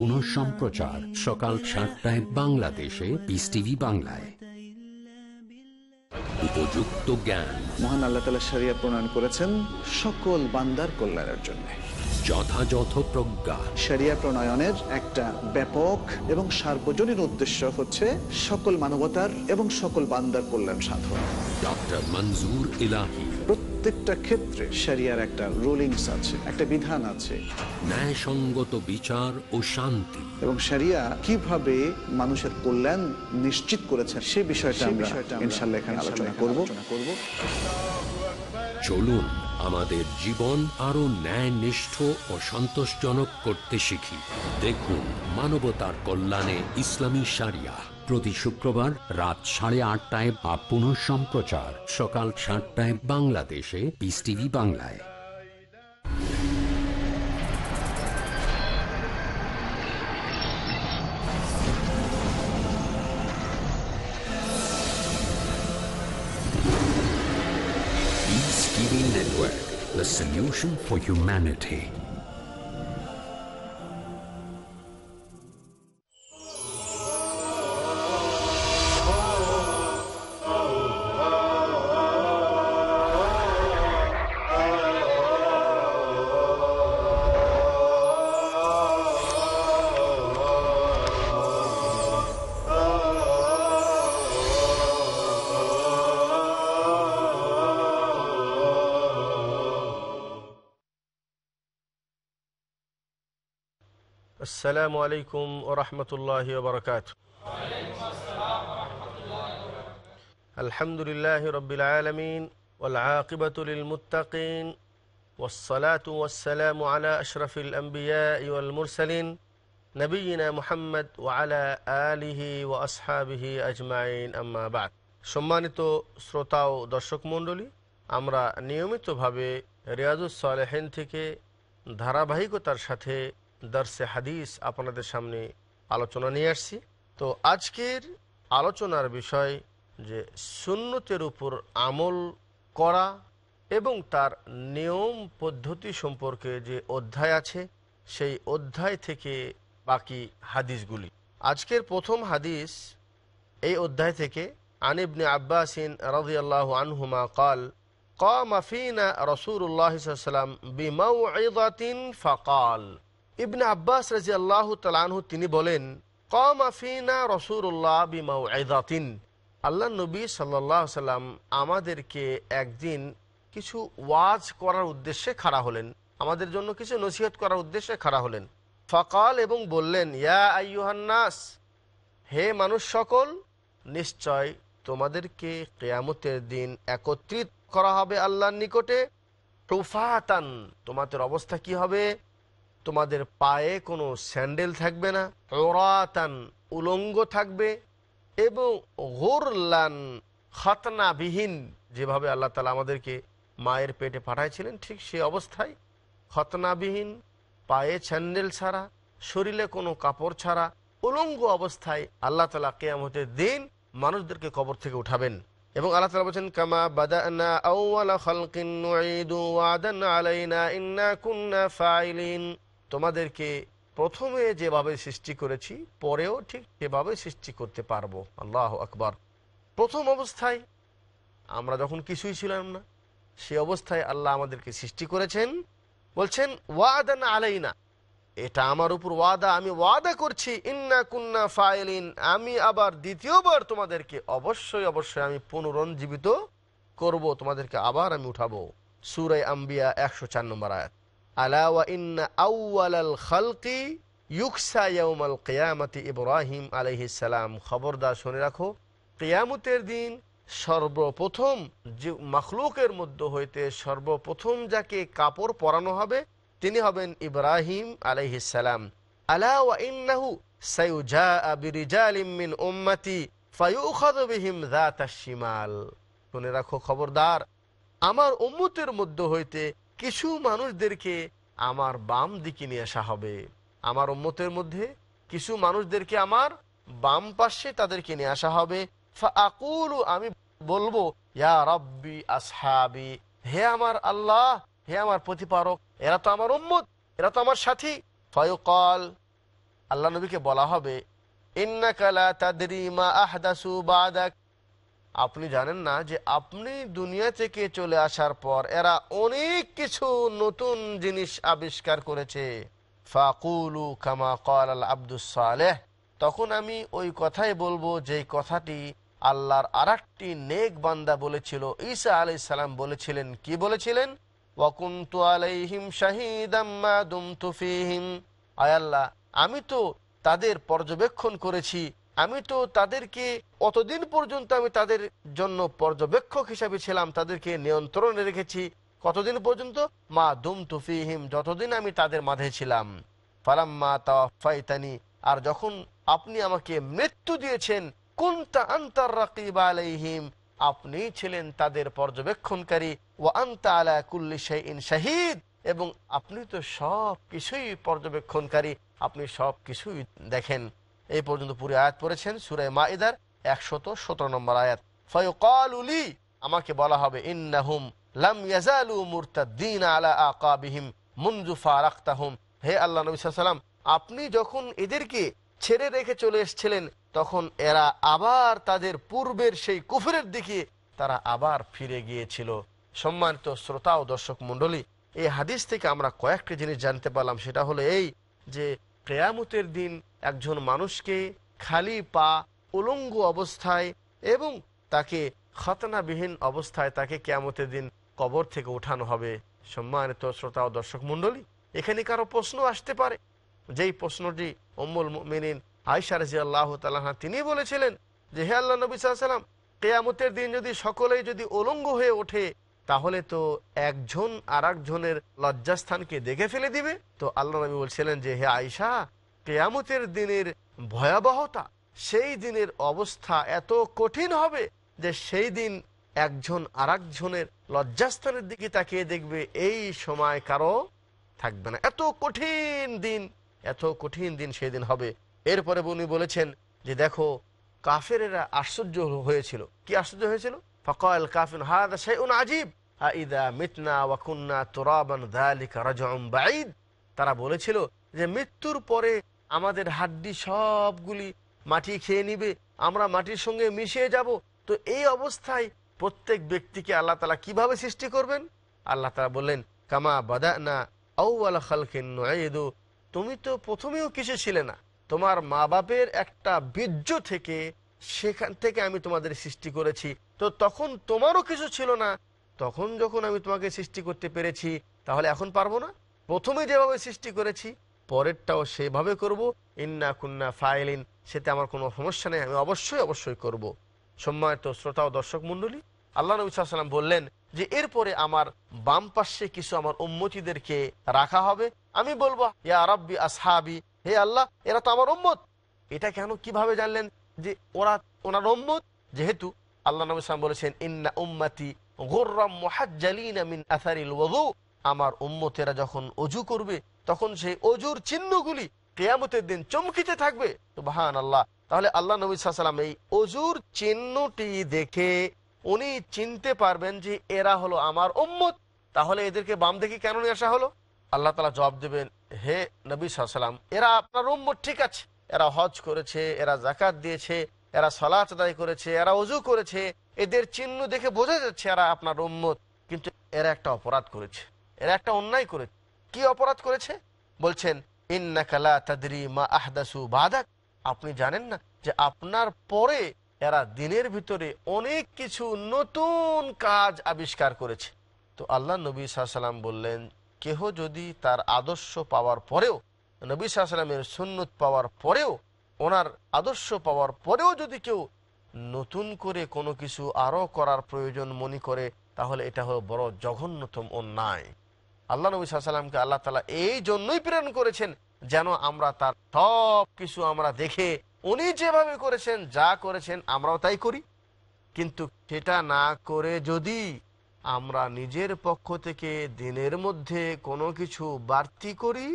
পুনঃসম্প্রচার সকাল সাতটায় বাংলাদেশে পিস টিভি বাংলায় উপযুক্ত জ্ঞান মহান আল্লাহ তালা সারিয়া প্রণয়ন করেছেন সকল বান্দার কল্যাণের জন্য যথাযথ প্রজ্ঞা সারিয়া প্রণয়নের একটা ব্যাপক এবং সার্বজনীন উদ্দেশ্য হচ্ছে সকল মানবতার এবং সকল বান্দার কল্যাণ সাধন ডক্টর মঞ্জুর ইলাহী প্রত্যেকটা ক্ষেত্রে সেরিয়ার একটা রুলিংস আছে একটা বিধান আছে ন্যায়সঙ্গত বিচার ও শান্তি এবং সেরিয়া কিভাবে মানুষের কল্যাণ নিশ্চিত করেছে সে বিষয়টা ইনশাল্লাহ এখানে আলোচনা করব চলুন আমাদের জীবন আরো ন্যায়নিষ্ঠ ও সন্তোষজনক করতে শিখি দেখুন মানবতার কল্যাণে ইসলামী সারিয়া প্রতি শুক্রবার রাত সাড়ে আটটায় বা পুনঃ সম্প্রচার সকাল সাতটায় বাংলাদেশে পিস টিভি বাংলায় the solution for humanity. আসসালামু আলাইকুম ও রহমতুল্লাহ বরকাত আলহামদুলিল্লাহ রবিল আলমিন ওলাকিবতুলমতাকিন والصلاة والسلام আলা أشرف الأنبياء والمرسلين نبينا محمد وعلى آله وأصحابه أجمعين أما بعد সম্মানিত শ্রোতা ও দর্শক মণ্ডলী আমরা নিয়মিতভাবে রিয়াজুস সালেহীন থেকে ধারাবাহিকতার সাথে দার্সে হাদিস আপনাদের সামনে আলোচনা নিয়ে আসছি তো আজকের আলোচনার বিষয় যে সুন্নতের উপর আমল করা এবং তার নিয়ম পদ্ধতি সম্পর্কে যে অধ্যায় আছে সেই অধ্যায় থেকে বাকি হাদিসগুলি আজকের প্রথম হাদিস এই অধ্যায় থেকে আনিবনে আব্বাসিন রাজিয়াল্লাহ আনহুমা কাল قام فينا رسول الله صلى ইবনে আব্বাস রাজি আল্লাহ তালানহু তিনি বলেন কম আফিনা রসুল্লাহ বিমাউদাতিন আল্লাহ নবী সাল্লাহ সাল্লাম আমাদেরকে একদিন কিছু ওয়াজ করার উদ্দেশ্যে খাড়া হলেন আমাদের জন্য কিছু নসিহত করার উদ্দেশ্যে খাড়া হলেন ফকাল এবং বললেন ইয়া আইহান্নাস হে মানুষ সকল নিশ্চয় তোমাদেরকে কেয়ামতের দিন একত্রিত করা হবে আল্লাহর নিকটে প্রফাতান তোমাদের অবস্থা কি হবে তোমাদের পায়ে কোনো স্যান্ডেল থাকবে না রাতান উলঙ্গ থাকবে এবং হোরলান খতনাবিহীন যেভাবে আল্লাহ তালা আমাদেরকে মায়ের পেটে পাঠাইছিলেন ঠিক সে অবস্থায় খতনাবিহীন পায়ে স্যান্ডেল ছাড়া শরীরে কোনো কাপড় ছাড়া উলঙ্গ অবস্থায় আল্লাহ তালা কেয়ামতের দিন মানুষদেরকে কবর থেকে উঠাবেন এবং আল্লাহ তালা বলছেন কামা বাদানা আলাইনা তোমাদেরকে প্রথমে যেভাবে সৃষ্টি করেছি পরেও ঠিক সেভাবে সৃষ্টি করতে পারবো আল্লাহ আকবার প্রথম অবস্থায় আমরা যখন কিছুই ছিলাম না সে অবস্থায় আল্লাহ আমাদেরকে সৃষ্টি করেছেন বলছেন ওয়াদান আলাইনা এটা আমার উপর ওয়াদা আমি ওয়াদা করছি ইন্না কুন্না ফাইলিন আমি আবার দ্বিতীয়বার তোমাদেরকে অবশ্যই অবশ্যই আমি পুনরঞ্জীবিত করব তোমাদেরকে আবার আমি উঠাবো সুরাই আম্বিয়া একশো চার নম্বর আয়াত ইব্রাহিম খবরদার শুনে রাখো দিন সর্বপ্রথম যে মখলুকের মধ্যে হইতে সর্বপ্রথম যাকে কাপড় পরানো হবে তিনি হবেন ইব্রাহিম আলহিসাম আলা ইন্নাহু সাইউজা শুনে রাখো খবরদার আমার উম্মতের মধ্য হইতে কিছু মানুষদেরকে আমার বাম দিকে নিয়ে আসা হবে আমার উন্মতের মধ্যে কিছু মানুষদেরকে আমার বাম পাশে তাদেরকে নিয়ে আসা হবে আকুলু আমি বলবো ইয়া রব্বি আসহাবি হে আমার আল্লাহ হে আমার প্রতিপারক এরা তো আমার উম্মত এরা তো আমার সাথী ফয়কল আল্লাহ নবীকে বলা হবে ইন্না কালা তাদরিমা আহদাসু বাদাক আপনি জানেন না যে আপনি দুনিয়া থেকে চলে আসার পর এরা অনেক কিছু নতুন জিনিস আবিষ্কার করেছে ফাকুলু কামা কল আল আব্দুস সালেহ তখন আমি ওই কথাই বলবো যে কথাটি আল্লাহর আর একটি নেক বান্দা বলেছিল ঈসা আলি সালাম বলেছিলেন কি বলেছিলেন ওয়াকুন্তু আলাইহিম শাহিদাম্মা দুম তুফিহিম আয়াল্লাহ আমি তো তাদের পর্যবেক্ষণ করেছি আমি তো তাদেরকে অতদিন পর্যন্ত আমি তাদের জন্য পর্যবেক্ষক হিসাবে ছিলাম তাদেরকে নিয়ন্ত্রণে রেখেছি কতদিন পর্যন্ত মা দুম তুফিহিম যতদিন আমি তাদের মাঝে ছিলাম ফালাম্মা তাওয়াফাইতানি আর যখন আপনি আমাকে মৃত্যু দিয়েছেন কুন্তা আন্তার রাকিব আলাইহিম আপনি ছিলেন তাদের পর্যবেক্ষণকারী ও আন্তা আলা কুল্লি শাহিন শাহিদ এবং আপনি তো সব কিছুই পর্যবেক্ষণকারী আপনি সব কিছুই দেখেন এই পর্যন্ত পুরো আয়াত পড়েছেন সুরায় মাইদার একশত সতেরো নম্বর আয়াত ফয়কাল উলি আমাকে বলা হবে ইন্নাহুম লাম ইয়াজালু মুরতাদ্দিন আলা আকাবিহিম মুনজু ফারাক্তাহুম হে আল্লাহ নবী সাল্লাম আপনি যখন এদেরকে ছেড়ে রেখে চলে এসেছিলেন তখন এরা আবার তাদের পূর্বের সেই কুফরের দিকে তারা আবার ফিরে গিয়েছিল সম্মানিত শ্রোতা ও দর্শক মণ্ডলী এই হাদিস থেকে আমরা কয়েকটি জিনিস জানতে পারলাম সেটা হলো এই যে কেয়ামতের দিন একজন মানুষকে খালি পা উলঙ্গ অবস্থায় এবং তাকে খতনাবিহীন অবস্থায় তাকে কেয়ামতের দিন কবর থেকে ওঠানো হবে সম্মানিত শ্রোতা ও দর্শক মণ্ডলী এখানে কারো প্রশ্ন আসতে পারে যেই প্রশ্নটি অম্মুল মিনিন আয়সা রাজি আল্লাহ তালাহা তিনি বলেছিলেন যে হে আল্লাহ নবী সাল্লাম কেয়ামতের দিন যদি সকলেই যদি উলঙ্গ হয়ে ওঠে তাহলে তো একজন আর একজনের লজ্জাস্থানকে দেখে ফেলে দিবে তো আল্লাহ নবী বলছিলেন যে হে আয়সা কেয়ামতের দিনের ভয়াবহতা সেই দিনের অবস্থা এত কঠিন হবে যে সেই দিন একজন আর একজনের লজ্জাস্থানের দিকে তাকিয়ে দেখবে এই সময় কারো থাকবে না এত কঠিন দিন এত কঠিন দিন সেই দিন হবে এরপরে উনি বলেছেন যে দেখো কাফেরেরা আশ্চর্য হয়েছিল কি আশ্চর্য হয়েছিল ফকল কাফিন হাদা শাইউন আজিব আইদা ওয়াকুন্না তোরাবান বাইদ তারা বলেছিল যে মৃত্যুর পরে আমাদের হাড্ডি সবগুলি মাটি খেয়ে নিবে আমরা মাটির সঙ্গে মিশিয়ে যাব তো এই অবস্থায় প্রত্যেক ব্যক্তিকে আল্লাহ তালা কিভাবে সৃষ্টি করবেন আল্লাহ তালা বললেন কামা বাদা না আউ আলা খালকিন তুমি তো প্রথমেও কিছু ছিলে না তোমার মা বাপের একটা বীর্য থেকে সেখান থেকে আমি তোমাদের সৃষ্টি করেছি তো তখন তোমারও কিছু ছিল না তখন যখন আমি তোমাকে সৃষ্টি করতে পেরেছি তাহলে এখন পারবো না প্রথমে যেভাবে সৃষ্টি করেছি পরেরটাও সেভাবে করব ইন্না কুন্না ফাইলিন সেতে আমার কোনো সমস্যা নেই আমি অবশ্যই অবশ্যই করব। সম্মানিত শ্রোতা ও দর্শক মন্ডলী আল্লাহ নবী সাল্লাম বললেন যে এরপরে আমার বাম পাশে কিছু আমার উম্মতিদেরকে রাখা হবে আমি বলবো ইয়া আরব্বি আসহাবি হে আল্লাহ এরা তো আমার উম্মত এটা কেন কিভাবে জানলেন যে ওরা ওনার উম্মত যেহেতু আল্লাহ নবী সাল্লাম বলেছেন ইন্না উম্মাতি গোর্রাম মহাজ্জালিন আসারিল আমার উম্মতেরা যখন অজু করবে তখন সেই অজুর চিহ্নগুলি কেয়ামতের দিন চমকিতে থাকবে তো বাহান আল্লাহ তাহলে আল্লাহ নবী সাল্লাম এই অজুর চিহ্নটি দেখে উনি চিনতে পারবেন যে এরা হলো আমার উম্মত তাহলে এদেরকে বাম দেখে কেন নিয়ে আসা হলো আল্লাহ তালা জবাব দেবেন হে নবী সাল্লাম এরা আপনার উম্মত ঠিক আছে এরা হজ করেছে এরা জাকাত দিয়েছে এরা সলাচ দায়ী করেছে এরা অজু করেছে এদের চিহ্ন দেখে বোঝা যাচ্ছে এরা আপনার উম্মত কিন্তু এরা একটা অপরাধ করেছে এরা একটা অন্যায় করে কি অপরাধ করেছে বলছেন ইন্নাকালা তাদরি মা আহদাসু বাদাক আপনি জানেন না যে আপনার পরে এরা দিনের ভিতরে অনেক কিছু নতুন কাজ আবিষ্কার করেছে তো আল্লাহ নবী সাল্লাম বললেন কেহ যদি তার আদর্শ পাওয়ার পরেও নবী সাল্লামের সুন্নত পাওয়ার পরেও ওনার আদর্শ পাওয়ার পরেও যদি কেউ নতুন করে কোনো কিছু আরও করার প্রয়োজন মনে করে তাহলে এটা হল বড় জঘন্যতম অন্যায় আল্লাহ নবী সাল্লামকে আল্লাহ তালা এই জন্যই প্রেরণ করেছেন যেন আমরা তার সব কিছু আমরা দেখে উনি যেভাবে করেছেন যা করেছেন আমরাও তাই করি কিন্তু সেটা না করে যদি আমরা নিজের পক্ষ থেকে দিনের মধ্যে কোনো কিছু বাড়তি করি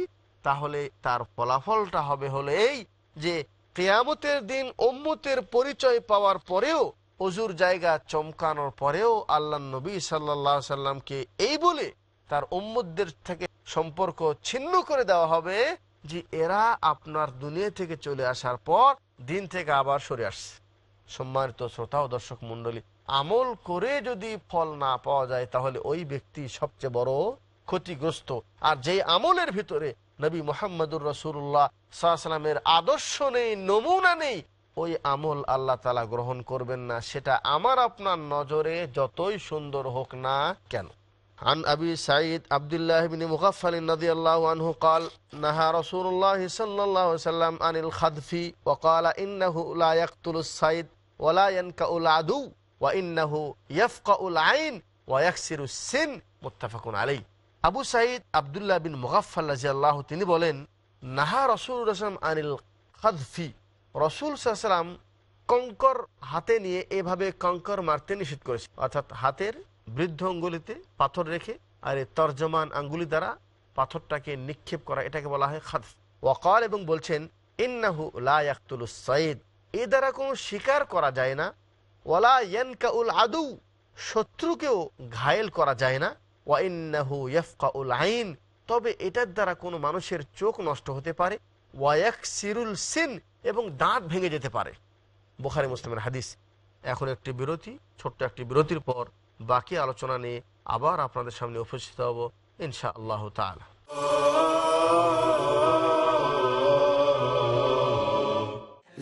তাহলে তার ফলাফলটা হবে হলো এই যে কেয়ামতের দিন ওম্মতের পরিচয় পাওয়ার পরেও অজুর জায়গা চমকানোর পরেও আল্লাহ নবী সাল্লা সাল্লামকে এই বলে তার উম্মদদের থেকে সম্পর্ক ছিন্ন করে দেওয়া হবে যে এরা আপনার দুনিয়া থেকে চলে আসার পর দিন থেকে আবার সরে আসছে সম্মানিত শ্রোতা ও দর্শক মন্ডলী আমল করে যদি ফল না পাওয়া যায় তাহলে ওই ব্যক্তি সবচেয়ে বড় ক্ষতিগ্রস্ত আর যেই আমলের ভিতরে নবী মোহাম্মদুর রসুল্লাহ সাল্লামের আদর্শ নেই নমুনা নেই ওই আমল আল্লাহ তালা গ্রহণ করবেন না সেটা আমার আপনার নজরে যতই সুন্দর হোক না কেন عن أبي سعيد عبد الله بن مغفل رضي الله عنه قال نهى رسول الله صلى الله عليه وسلم عن الخذف وقال إنه لا يقتل الصيد ولا ينكأ العدو وإنه يفقأ العين ويكسر السن متفق عليه আবু সাইদ আবদুল্লাহ বিন মুগাফাল রাজিয়াল্লাহ তিনি বলেন নাহা রসুল আসলাম আনিল খাদফি রসুল সাল্লাম কঙ্কর হাতে নিয়ে এভাবে কঙ্কর মারতে নিষেধ করেছে অর্থাৎ হাতের বৃদ্ধ আঙ্গুলিতে পাথর রেখে আর এই তর্জমান আঙ্গুলি দ্বারা পাথরটাকে নিক্ষেপ করা এটাকে বলা হয় খাদ ওয়াকার এবং বলছেন ইন্নাহু লায়াকুল সঈদ এ দ্বারা কোনো শিকার করা যায় না ওয়ালা ইয়ানকাউল আদু শত্রুকেও ঘায়েল করা যায় না ওয়াইন্নাহু ইয়ফকাউল আইন তবে এটার দ্বারা কোনো মানুষের চোখ নষ্ট হতে পারে ওয়াক সিরুল সিন এবং দাঁত ভেঙে যেতে পারে বোখারি মুসলিমের হাদিস এখন একটি বিরতি ছোট্ট একটি বিরতির পর বাকি আলোচনা নিয়ে আবার আপনাদের সামনে উপস্থিত হব ইনশা আল্লাহ তালা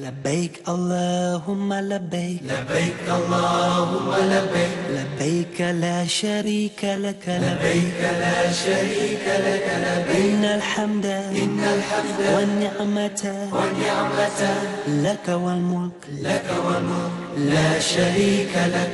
لبيك اللهم لبيك لبيك اللهم لبيك لبيك لا شريك لك لبيك لا شريك لك لبيك إن الحمد إن الحمد والنعمة والنعمة لك والملك لك والملك لا شريك لك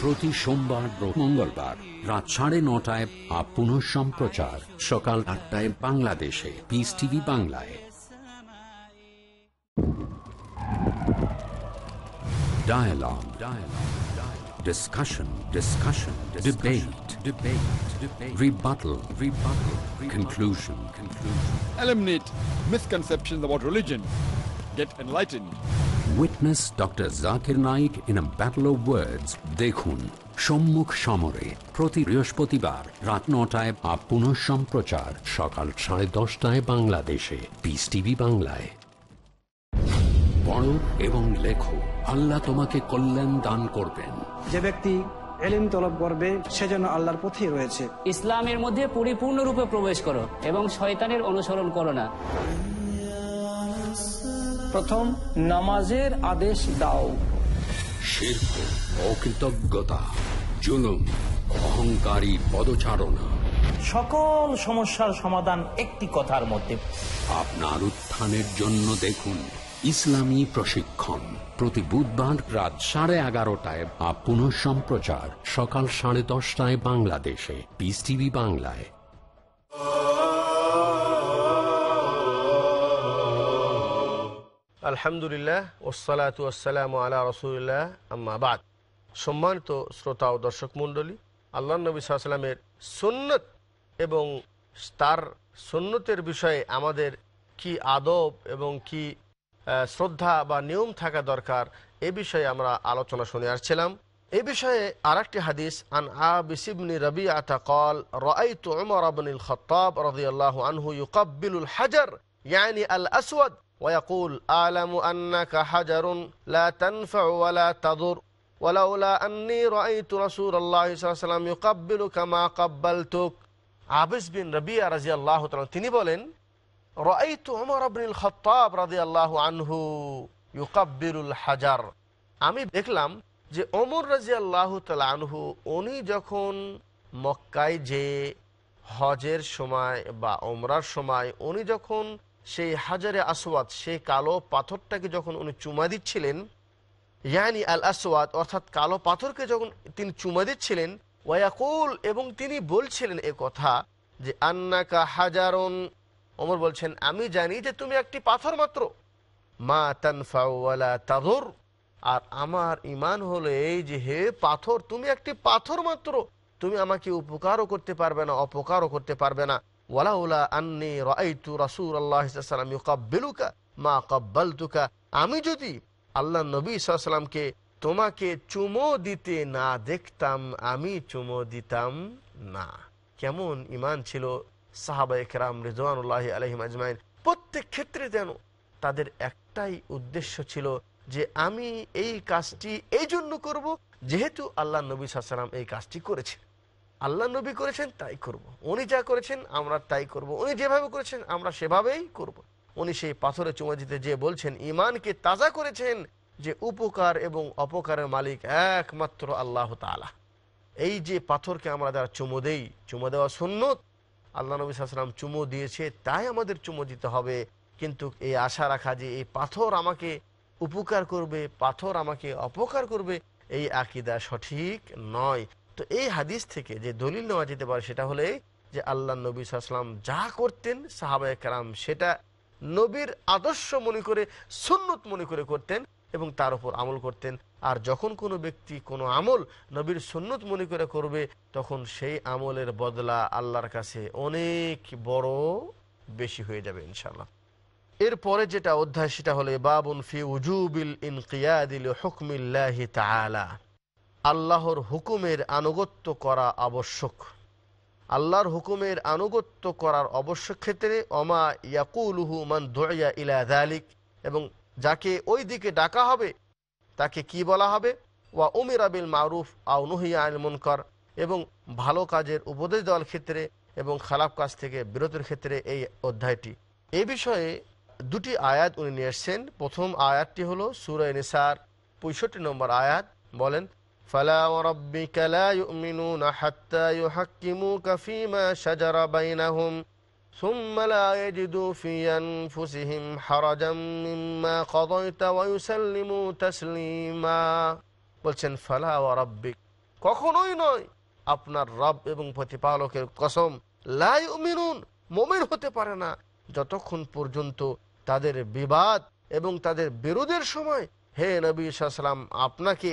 প্রতি সোমবার মঙ্গলবার রাত সাড়ে নটায় আপন সম্প্রচার সকাল আটটায় বাংলাদেশে পিস টিভি বাংলায় Dialogue. Dialogue. Dialogue. Discussion. Discussion. Discussion. Debate. Debate. Debate. Rebuttal. Rebuttal. Rebuttal. Conclusion. Conclusion. Eliminate misconceptions about religion. Get enlightened. Witness doctor Zakir Naik in a battle of words দেখুন সম্মুখ সমরে প্রতি বৃহস্পতিবার রাত নটায় বা পুনঃ সম্প্রচার সকাল সাড়ে দশটায় বাংলাদেশে পিস টিভি বাংলায় পড়ো এবং লেখো আল্লাহ তোমাকে কল্যাণ দান করবেন যে ব্যক্তি এলিম তলব করবে সেজন্য আল্লাহর পথে রয়েছে ইসলামের মধ্যে পরিপূর্ণরূপে প্রবেশ করো এবং শয়তানের অনুসরণ করো না প্রথম নামাজের আদেশ দাও শিল্প অকৃতজ্ঞতা জুলুম অহংকারী পদচারণা সকল সমস্যার সমাধান একটি কথার মধ্যে আপনার উত্থানের জন্য দেখুন ইসলামী প্রশিক্ষণ প্রতি বুধবার রাত সাড়ে এগারোটায় বা পুনঃ সম্প্রচার সকাল সাড়ে দশটায় বাংলাদেশে পিস টিভি বাংলায় আলহামদুলিল্লাহ ওসালাতু আসসালাম আল্লাহ রসুলিল্লাহ আম্মাবাদ সম্মানিত শ্রোতা ও দর্শক মণ্ডলী আল্লাহ নবী সাল্লামের সুন্নত এবং তার সুন্নতের বিষয়ে আমাদের কি আদব এবং কি শ্রদ্ধা বা নিয়ম থাকা দরকার এ বিষয়ে আমরা আলোচনা শুনে আসছিলাম এ বিষয়ে আরেকটি হাদিস আন আবিসিবনি রবি আতা কল রাইতু উমর খতাব খত্তাব রাদিয়াল্লাহু আনহু ইউকাবিল হাজার ইয়ানি আল আসওয়াদ ويقول أعلم أنك حجر لا تنفع ولا تضر ولولا أني رأيت رسول الله صلى الله عليه وسلم يقبلك ما قبلتك আবিস বিন রবিয়া রাজি আল্লাহ তিনি বলেন রয়তু ওমর আবনুল খত্তাব রাজি আল্লাহ আনহু ইউকাব্বিরুল হাজার আমি দেখলাম যে অমর রাজি আল্লাহ আনহু উনি যখন মক্কায় যে হজের সময় বা ওমরার সময় উনি যখন সেই হাজারে আসওয়াত সেই কালো পাথরটাকে যখন উনি চুমা দিচ্ছিলেন ইয়ানি আল আসওয়াত অর্থাৎ কালো পাথরকে যখন তিনি চুমা দিচ্ছিলেন ওয়াকুল এবং তিনি বলছিলেন এ কথা যে আন্নাকা হাজারন অমর বলছেন আমি জানি যে তুমি একটি পাথর মাত্র মা তানফাওয়ালা তাদর আর আমার ইমান হলো এই যে হে পাথর তুমি একটি পাথর মাত্র তুমি আমাকে উপকারও করতে পারবে না অপকারও করতে পারবে না আন্নি মা আমি যদি আল্লাহ নবী তোমাকে চুমো দিতে না দেখতাম আমি চুমো দিতাম না কেমন ইমান ছিল সাহাবা একরাম রেজওয়ানুল্লাহ আলহিম আজমাইন প্রত্যেক ক্ষেত্রে যেন তাদের একটাই উদ্দেশ্য ছিল যে আমি এই কাজটি এই জন্য করব যেহেতু আল্লাহ নবী সালাম এই কাজটি করেছে আল্লাহ নবী করেছেন তাই করব। উনি যা করেছেন আমরা তাই করব। উনি যেভাবে করেছেন আমরা সেভাবেই করব। উনি সেই পাথরে চুমে দিতে যে বলছেন ইমানকে তাজা করেছেন যে উপকার এবং অপকারের মালিক একমাত্র আল্লাহ তালা এই যে পাথরকে আমরা যারা চুমো দেই চুমো দেওয়া সুন্নত আল্লাহ নবী সালাম চুমো দিয়েছে তাই আমাদের চুমো দিতে হবে কিন্তু এই আশা রাখা যে এই পাথর আমাকে উপকার করবে পাথর আমাকে অপকার করবে এই আকিদা সঠিক নয় তো এই হাদিস থেকে যে দলিল নেওয়া যেতে পারে সেটা হলে যে আল্লাহ নবী সাল্লাম যা করতেন সাহাবায় কালাম সেটা নবীর আদর্শ মনে করে সুন্নত মনে করে করতেন এবং তার উপর আমল করতেন আর যখন কোনো ব্যক্তি কোনো আমল নবীর সুন্নত মনে করে করবে তখন সেই আমলের বদলা আল্লাহর কাছে অনেক বড় বেশি হয়ে যাবে ইনশাল্লাহ এরপরে যেটা অধ্যায় সেটা হলে বাবুন ফি উজুবিল ইনকিয়াদিল হুকমিল্লাহ তালা আল্লাহর হুকুমের আনুগত্য করা আবশ্যক আল্লাহর হুকুমের আনুগত্য করার অবশ্য ক্ষেত্রে অমা ইয়াকুলুহু মান দয়া ইলা দালিক এবং যাকে ওই দিকে ডাকা হবে তাকে কি বলা হবে ওয়া উমির আবিল মারুফ আউ নুহিয়া আল মুনকর এবং ভালো কাজের উপদেশ দেওয়ার ক্ষেত্রে এবং খারাপ কাজ থেকে বিরতির ক্ষেত্রে এই অধ্যায়টি এ বিষয়ে দুটি আয়াত উনি নিয়ে এসছেন প্রথম আয়াতটি হলো সুরায় নিসার পঁয়ষট্টি নম্বর আয়াত বলেন فلا وربك لا يؤمنون حتى يحكموك فيما شجر بينهم ثم لا يجدوا في أنفسهم حرجا مما قضيت ويسلموا تسليما বলছেন ফালা ও রব্বিক কখনোই নয় আপনার রব এবং প্রতিপালকের কসম লাই উমিনুন মোমের হতে পারে না যতক্ষণ পর্যন্ত তাদের বিবাদ এবং তাদের বিরোধের সময় হে নবী সালাম আপনাকে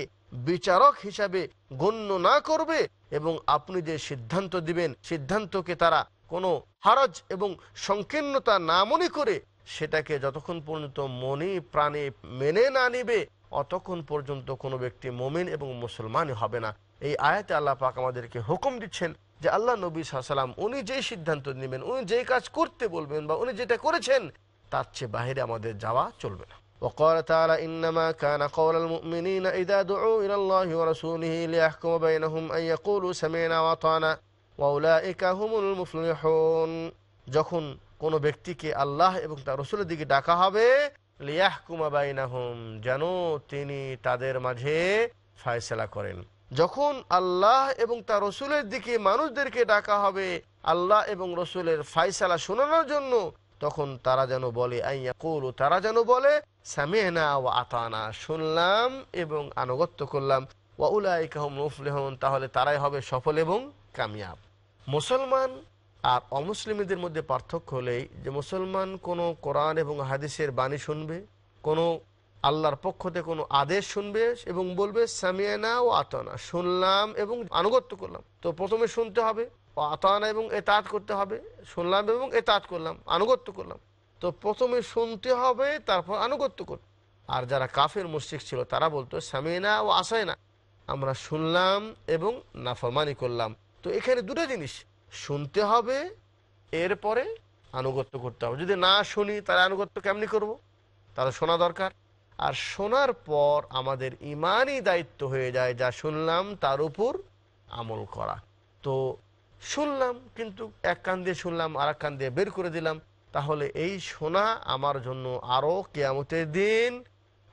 বিচারক হিসাবে গণ্য না করবে এবং আপনি যে সিদ্ধান্ত দিবেন সিদ্ধান্তকে তারা কোনো হারজ এবং সংকীর্ণতা না মনে করে সেটাকে যতক্ষণ পর্যন্ত মনে প্রাণে মেনে না নিবে অতক্ষণ পর্যন্ত কোনো ব্যক্তি মোমেন এবং মুসলমান হবে না এই আয়াতে আল্লাহ পাক আমাদেরকে হুকুম দিচ্ছেন যে আল্লাহ নবী সাল্লাম উনি যেই সিদ্ধান্ত নেবেন উনি যেই কাজ করতে বলবেন বা উনি যেটা করেছেন তার চেয়ে বাহিরে আমাদের যাওয়া চলবে না وقال تعالى إنما كان قول المؤمنين إذا دعوا إلى الله ورسوله ليحكم بينهم أن يقولوا سمعنا وطعنا وأولئك هم المفلحون جخن কোনো ব্যক্তিকে আল্লাহ এবং তার রসুলের দিকে ডাকা হবে লিয়াহকুমা বাইনাহুম যেন তিনি তাদের মাঝে ফায়সলা করেন যখন আল্লাহ এবং তার রসুলের দিকে মানুষদেরকে ডাকা হবে আল্লাহ এবং রসুলের ফায়সালা শোনানোর জন্য তখন তারা যেন বলে আইয়া তারা যেন বলে ও আতানা শুনলাম এবং আনুগত্য করলাম ওয়া কাহম তাহলে তারাই হবে সফল এবং কামিয়াব মুসলমান আর অমুসলিমদের মধ্যে পার্থক্য হলেই যে মুসলমান কোনো কোরআন এবং হাদিসের বাণী শুনবে কোনো আল্লাহর পক্ষ থেকে কোনো আদেশ শুনবে এবং বলবে সামিয়ানা ও আতনা শুনলাম এবং আনুগত্য করলাম তো প্রথমে শুনতে হবে আতানা এবং এতাত করতে হবে শুনলাম এবং এতাত করলাম আনুগত্য করলাম তো প্রথমে শুনতে হবে তারপর আনুগত্য কর আর যারা কাফের মুশ্রিক ছিল তারা বলতো না ও আসায় না আমরা শুনলাম এবং নাফরমানি করলাম তো এখানে দুটো জিনিস শুনতে হবে এরপরে আনুগত্য করতে হবে যদি না শুনি তাহলে আনুগত্য কেমনি করব। তারা শোনা দরকার আর শোনার পর আমাদের ইমানই দায়িত্ব হয়ে যায় যা শুনলাম তার উপর আমল করা তো শুনলাম কিন্তু এক কান দিয়ে শুনলাম আর এক কান দিয়ে বের করে দিলাম তাহলে এই শোনা আমার জন্য আরও কেয়ামতের দিন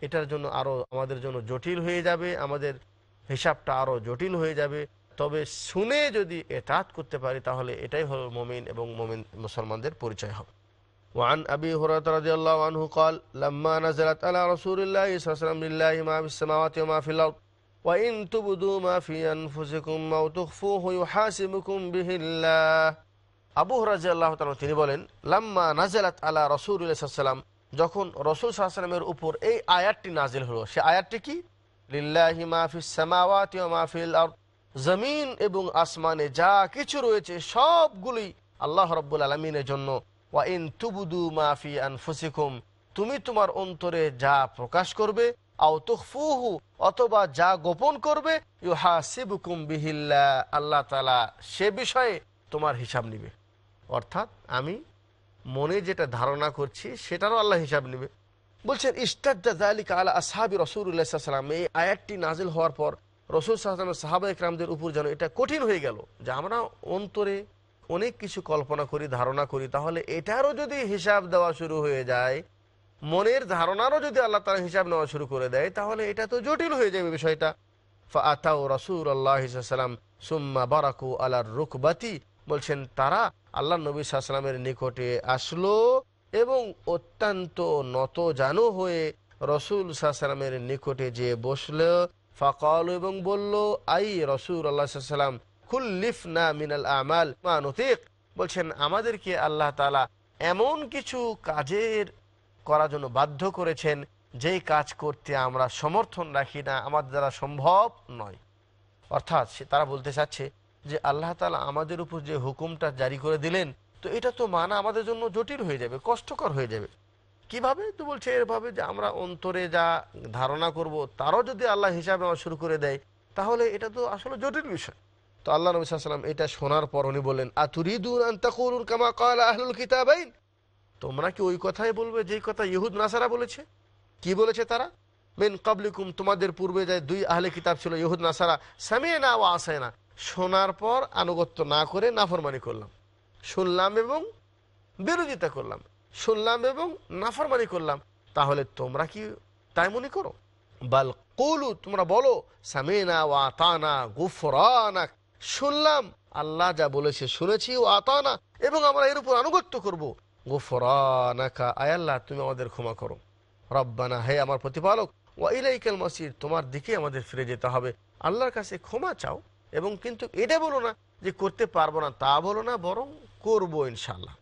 এটার জন্য আরও আমাদের জন্য জটিল হয়ে যাবে আমাদের হিসাবটা আরও জটিল হয়ে যাবে তবে শুনে যদি এটাত করতে পারি তাহলে এটাই হল মমিন এবং মমিন মুসলমানদের পরিচয় হবে وعن أبي هريرة رضي الله عنه قال لما نزلت على رسول الله صلى الله عليه وسلم لله ما في السماوات وما في الأرض وإن تبدوا ما في أنفسكم أو تخفوه يحاسبكم به الله আবু রাজি তিনি বলেন লাম্মা নাজেলাত আলা রসুলাম যখন রসুল সাল্লামের উপর এই আয়াতটি নাজিল হলো সেই আয়াতটি কি লিল্লাহি মাহফিস সামাওয়াতি মাহফিল আর জমিন এবং আসমানে যা কিছু রয়েছে সবগুলি আল্লাহ রব্বুল আলমিনের জন্য ওয়াইন তুবুদু মাফি আনফুসিকুম তুমি তোমার অন্তরে যা প্রকাশ করবে অথবা যা গোপন করবে বিহিল্লা আল্লাহ তালা সে বিষয়ে তোমার হিসাব নিবে অর্থাৎ আমি মনে যেটা ধারণা করছি সেটারও আল্লাহ হিসাব নিবে বলছেন ইস্তাদ্দা জালিক আলা আসহাবি এই আয়াতটি নাজিল হওয়ার পর রসুল সাহায্য সাহাবা ইকরামদের উপর যেন এটা কঠিন হয়ে গেল যে আমরা অন্তরে অনেক কিছু কল্পনা করি ধারণা করি তাহলে এটারও যদি হিসাব দেওয়া শুরু হয়ে যায় মনের ধারণারও যদি আল্লাহ তালা হিসাব নেওয়া শুরু করে দেয় তাহলে এটা তো জটিল হয়ে যাবে বিষয়টা ফাআতাউ রসুল আল্লাহাম সুম্মা বারাকু আলার রুখবাতি বলছেন তারা আল্লাহ নবী সাল্লামের নিকটে আসলো এবং অত্যন্ত নত জানো হয়ে রসুল সাল্লামের নিকটে যে বসল ফকল এবং বলল আই রসুল আল্লাহ সাল্লাম খুল্লিফ না মিনাল আমাল মানতিক বলছেন আমাদেরকে আল্লাহ তালা এমন কিছু কাজের করার জন্য বাধ্য করেছেন যেই কাজ করতে আমরা সমর্থন রাখি না আমাদের দ্বারা সম্ভব নয় অর্থাৎ সে তারা বলতে চাচ্ছে যে আল্লাহ তালা আমাদের উপর যে হুকুমটা জারি করে দিলেন তো এটা তো মানা আমাদের জন্য জটিল হয়ে যাবে কষ্টকর হয়ে যাবে কিভাবে তো বলছে এরভাবে যে আমরা অন্তরে যা ধারণা করব তারও যদি আল্লাহ হিসাবে আমার শুরু করে দেয় তাহলে এটা তো আসলে জটিল বিষয় তো আল্লাহ নবী সাল্লাম এটা শোনার পর উনি বলেন আতুরিদুন আন্তাকুরুন কামা কাল আহলুল কিতাবাইন তোমরা কি ওই কথাই বলবে যেই কথা ইহুদ নাসারা বলেছে কি বলেছে তারা মেন কাবলিকুম তোমাদের পূর্বে যায় দুই আহলে কিতাব ছিল ইহুদ নাসারা সামিয়ে না ও আসায় না শোনার পর আনুগত্য না করে নাফরমানি করলাম শুনলাম এবং বিরোধিতা করলাম শুনলাম এবং নাফরমানি করলাম তাহলে তোমরা কি তাই মনে করো বাল কৌলু তোমরা বলো না ও আতানা গুফরানা শুনলাম আল্লাহ যা বলেছে শুনেছি ও আতানা এবং আমরা এর উপর আনুগত্য করব। গোফরানাকা আয়াল্লাহ তুমি আমাদের ক্ষমা করো রব্বানা হে আমার প্রতিপালক ও ইলাইকাল মসির তোমার দিকে আমাদের ফিরে যেতে হবে আল্লাহর কাছে ক্ষমা চাও এবং কিন্তু এটা বলো না যে করতে পারবো না তা বলো না বরং করবো ইনশাল্লাহ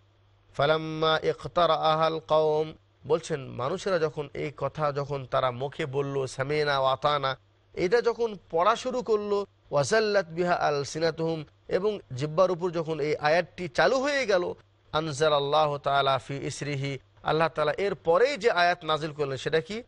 ফালাম্মা ইখতার আহাল কওম বলছেন মানুষেরা যখন এই কথা যখন তারা মুখে বলল সামেনা ওয়াতানা এটা যখন পড়া শুরু করলো ওয়াজাল্লাত বিহা আল সিনাতহুম এবং জিব্বার উপর যখন এই আয়াতটি চালু হয়ে গেল আনজাল আল্লাহ তালা ফি ইসরিহি আল্লাহ তালা এর পরেই যে আয়াত নাজিল করলেন সেটা কি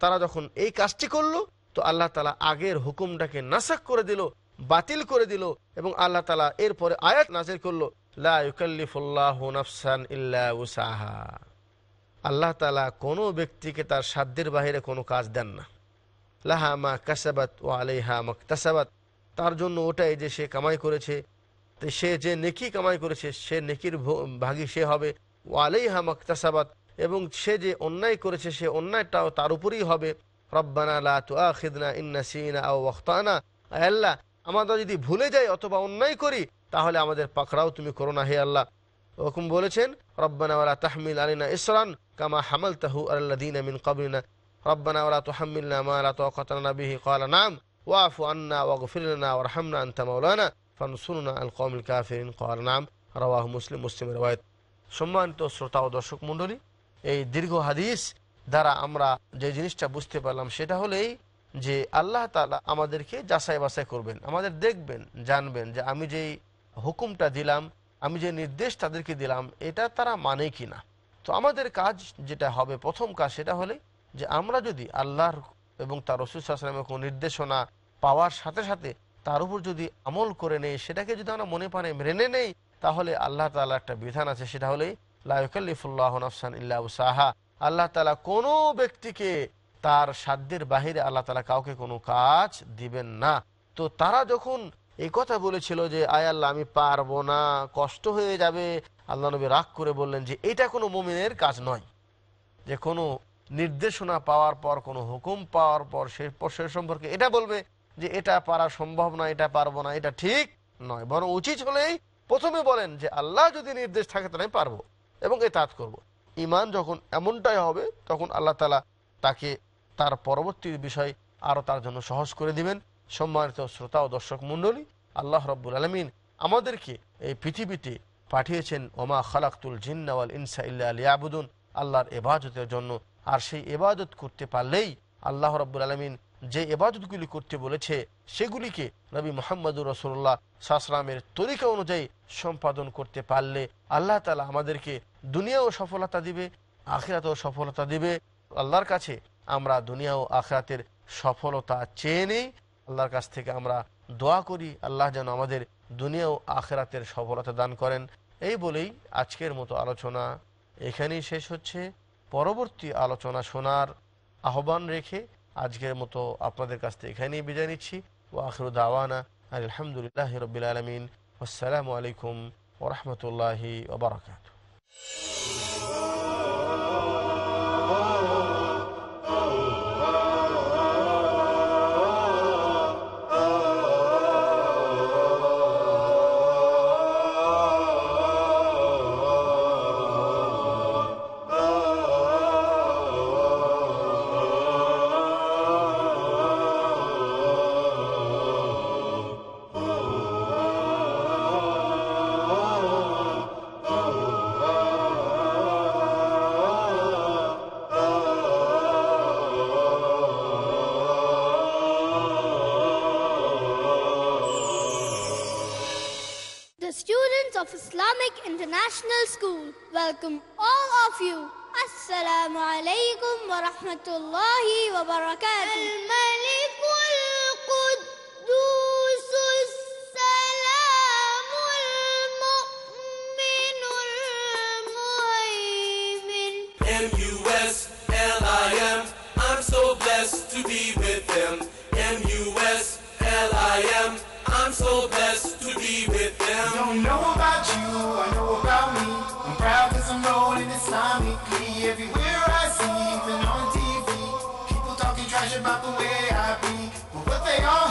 তারা যখন এই কাজটি করলো তো আল্লাহ তালা আগের হুকুমটাকে নাসাক করে দিল বাতিল করে দিল এবং আল্লাহ তালা এরপরে আয়াত নাজের করলো উসাহা আল্লাহ তালা কোনো ব্যক্তিকে তার সাধ্যের বাহিরে কোনো কাজ দেন না লাহা মা কাসাবাত ও আলিহা মা কাসাবাত তার জন্য ওটাই যে সে কামাই করেছে সে যে নেকি কামাই করেছে সে নেকির ভাগি সে হবে ও আলিহা মা কাসাবাত এবং সে যে অন্যায় করেছে সে অন্যায়টাও তার উপরেই হবে রব্বানা লা তুআখিদনা ইন নাসিনা আও ওয়াখতানা আল্লাহ আমরা যদি ভুলে যাই অথবা অন্যায় করি তাহলে আমাদের পাকড়াও তুমি করো না হে আল্লাহ ওরকম বলেছেন রব্বানা ওয়ালা তাহমিল আলিনা ইসরান কামা হামাল তাহু আল্লাদিন মিন কবরিনা রব্বানা ওয়ালা তুহাম্মিলনা মা লা তাকাতানা বিহি ক্বালা নাম ওয়াফু আন্না ওয়াগফির লানা ওয়ারহামনা আনতা মাওলানা ফানসুরনা আল কওমিল কাফিরিন ক্বালা নাম রাওয়াহু মুসলিম মুসলিম রওয়ায়াত সম্মানিত শ্রোতা ও দর্শক মণ্ডলী এই দীর্ঘ হাদিস দ্বারা আমরা যে জিনিসটা বুঝতে পারলাম সেটা হলেই যে আল্লাহ তালা আমাদেরকে যাচাই বাছাই করবেন আমাদের দেখবেন জানবেন যে আমি যেই হুকুমটা দিলাম আমি যে নির্দেশ তাদেরকে দিলাম এটা তারা মানে কি না তো আমাদের কাজ যেটা হবে প্রথম কাজ সেটা হলে যে আমরা যদি আল্লাহর এবং তার রসুলামের কোনো নির্দেশনা পাওয়ার সাথে সাথে তার উপর যদি আমল করে নেই সেটাকে যদি আমরা মনে পানে মেনে নেই তাহলে আল্লাহ তালা একটা বিধান আছে সেটা হলেই লাইকাল্লিফুল্লাহ নফসান ইল্লাহ সাহা আল্লাহ তালা কোনো ব্যক্তিকে তার সাধ্যের বাহিরে আল্লাহ তালা কাউকে কোনো কাজ দিবেন না তো তারা যখন এই কথা বলেছিল যে আয় আল্লাহ আমি পারবো না কষ্ট হয়ে যাবে আল্লাহ নবী রাগ করে বললেন যে এটা কোনো মোমিনের কাজ নয় যে কোনো নির্দেশনা পাওয়ার পর কোনো হুকুম পাওয়ার পর সে সে সম্পর্কে এটা বলবে যে এটা পারা সম্ভব না এটা পারবো না এটা ঠিক নয় বরং উচিত হলেই প্রথমে বলেন যে আল্লাহ যদি নির্দেশ থাকে তাহলে পারবো এবং এ তাৎ করবো ইমান যখন এমনটাই হবে তখন আল্লাহ তালা তাকে তার পরবর্তী বিষয় আরও তার জন্য সহজ করে দিবেন সম্মানিত শ্রোতা ও দর্শক মণ্ডলী আল্লাহ রব্বুল আলমিন আমাদেরকে এই পৃথিবীতে পাঠিয়েছেন ওমা খালাক্তুল জিন্নাওয়াল ইনসা ইল্লা আবুদুন আল্লাহর এবাজতের জন্য আর সেই এবাজত করতে পারলেই আল্লাহ রব্বুল আলমিন যে এবাদতগুলি করতে বলেছে সেগুলিকে নবী মোহাম্মদুর রসোল্লা সাসলামের তরিকা অনুযায়ী সম্পাদন করতে পারলে আল্লাহ তালা আমাদেরকে দুনিয়াও সফলতা দিবে আখরাতেও সফলতা দিবে আল্লাহর কাছে আমরা দুনিয়া ও আখরাতের সফলতা চেয়ে নেই আল্লাহর কাছ থেকে আমরা দোয়া করি আল্লাহ যেন আমাদের দুনিয়া ও আখরাতের সফলতা দান করেন এই বলেই আজকের মতো আলোচনা এখানেই শেষ হচ্ছে পরবর্তী আলোচনা শোনার আহ্বান রেখে আজকের মতো আপনাদের কাছ থেকে এখানেই বিদায় নিচ্ছি ও আখরু দাওয়ানা আলহামদুলিল্লাহ রবিল আলমিন আসসালামু আলাইকুম ওরহমতুল্লাহি ওবরাকাত welcome all of you. Assalamu alaikum wa rahmatullahi wa barakatuh.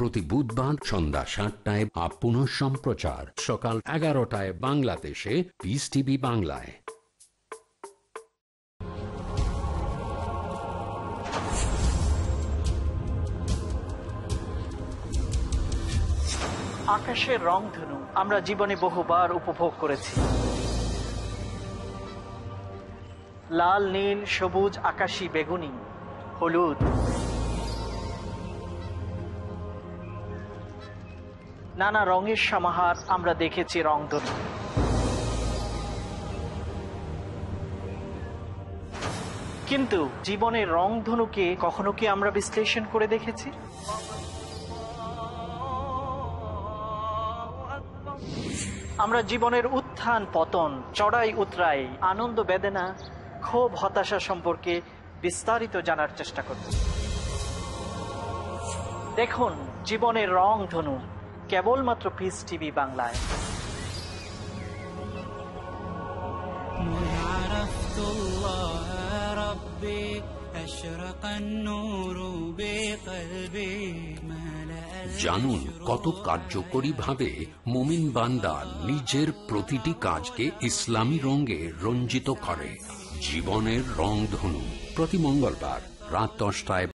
প্রতি বুধবার সন্ধ্যা সাতটায় বা পুনঃ সম্প্রচার সকাল এগারোটায় বাংলাদেশে পিস টিভি বাংলায় আকাশের রং ধনু আমরা জীবনে বহুবার উপভোগ করেছি লাল নীল সবুজ আকাশি বেগুনি হলুদ নানা রঙের সমাহার আমরা দেখেছি রংধনু কিন্তু জীবনের রংধনুকে কখনো কি আমরা বিশ্লেষণ করে দেখেছি আমরা জীবনের উত্থান পতন চড়াই উতরাই আনন্দ বেদনা ক্ষোভ হতাশা সম্পর্কে বিস্তারিত জানার চেষ্টা করব দেখুন জীবনের রং ধনু কেবলমাত্র পিস টিভি বাংলায় জানুন কত কার্যকরী ভাবে মোমিন বান্দা নিজের প্রতিটি কাজকে ইসলামী রঙে রঞ্জিত করে জীবনের রং ধনু প্রতি মঙ্গলবার রাত দশটায়